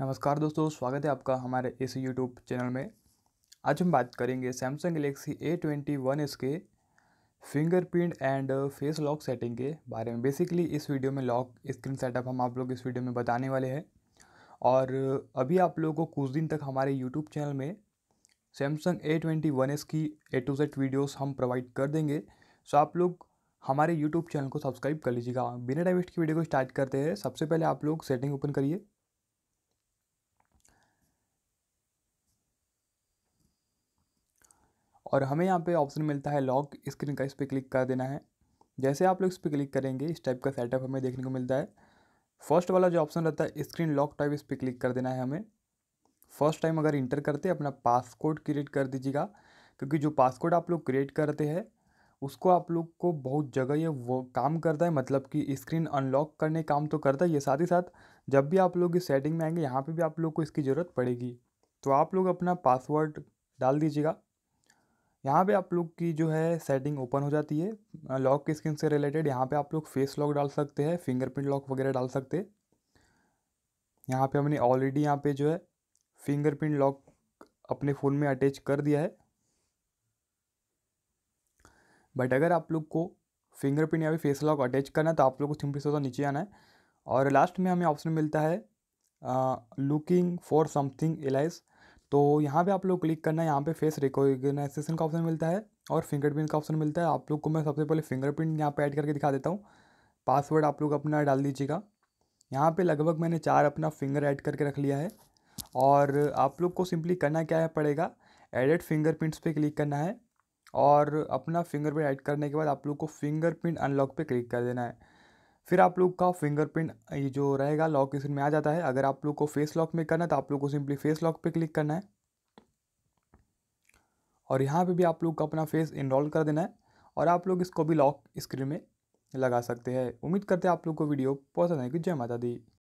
नमस्कार दोस्तों स्वागत है आपका हमारे इस यूट्यूब चैनल में आज हम बात करेंगे Samsung Galaxy A twenty one इसके fingerprint and face lock setting के बारे में बेसिकली इस वीडियो में लॉक स्क्रीन सेटअप हम आप लोग इस वीडियो में बताने वाले हैं और अभी आप लोगों को कुछ दिन तक हमारे यूट्यूब चैनल में Samsung A twenty one S की ए टू जेड वीडियोज़ हम प्रोवाइड कर देंगे सो आप लोग हमारे यूट्यूब चैनल को सब्सक्राइब कर लीजिएगा बिना डाइवेस्ट की वीडियो को स्टार्ट करते हैं सबसे पहले आप लोग सेटिंग ओपन करिए और हमें यहाँ पे ऑप्शन मिलता है लॉक स्क्रीन का इस पर क्लिक कर देना है जैसे आप लोग इस पर क्लिक करेंगे इस टाइप का सेटअप हमें देखने को मिलता है फर्स्ट वाला जो ऑप्शन रहता है स्क्रीन लॉक टाइप इस पर क्लिक कर देना है हमें फर्स्ट टाइम अगर इंटर करते अपना पासकोड क्रिएट कर दीजिएगा क्योंकि जो पासकोड आप लोग क्रिएट करते हैं उसको आप लोग को बहुत जगह ये वो काम करता है मतलब कि स्क्रीन अनलॉक करने काम तो करता है ये साथ ही साथ जब भी आप लोग इस सेटिंग में आएंगे यहाँ पे भी आप लोग को इसकी ज़रूरत पड़ेगी तो आप लोग अपना पासवर्ड डाल दीजिएगा यहाँ पे आप लोग की जो है सेटिंग ओपन हो जाती है लॉक की स्क्रीन से रिलेटेड यहाँ पे आप लोग फेस लॉक डाल सकते हैं फिंगरप्रिंट लॉक वगैरह डाल सकते हैं यहाँ पे हमने ऑलरेडी यहाँ पे जो है फिंगरप्रिंट लॉक अपने फ़ोन में अटैच कर दिया है बट अगर आप लोग को फिंगरप्रिंट या फिर फेस लॉक अटैच करना है तो आप लोग को सिंपली से तो नीचे आना है और लास्ट में हमें ऑप्शन मिलता है लुकिंग फॉर समथिंग एलाइज तो यहाँ पे आप लोग क्लिक करना है यहाँ पे फेस रिकॉग्नाइजेशन का ऑप्शन मिलता है और फिंगरप्रिंट का ऑप्शन मिलता है आप लोग को मैं सबसे पहले फिंगरप्रिंट यहाँ पे ऐड करके दिखा देता हूँ पासवर्ड आप लोग अपना डाल दीजिएगा यहाँ पे लगभग मैंने चार अपना फिंगर ऐड करके रख लिया है और आप लोग को सिंपली करना क्या है पड़ेगा एडिट फिंगरप्रिंट्स पे क्लिक करना है और अपना फिंगरप्रिंट ऐड करने के बाद आप लोग को फिंगरप्रिंट अनलॉक पे क्लिक कर देना है फिर आप लोग का फिंगरप्रिंट ये जो रहेगा लॉक स्क्रीन में आ जाता है अगर आप लोग को फेस लॉक में करना है तो आप लोग को सिंपली फेस लॉक पे क्लिक करना है और यहाँ पे भी आप लोग का अपना फेस इनरोल कर देना है और आप लोग इसको भी लॉक स्क्रीन में लगा सकते हैं उम्मीद करते हैं आप लोग को वीडियो पसंद आएगी जय माता दी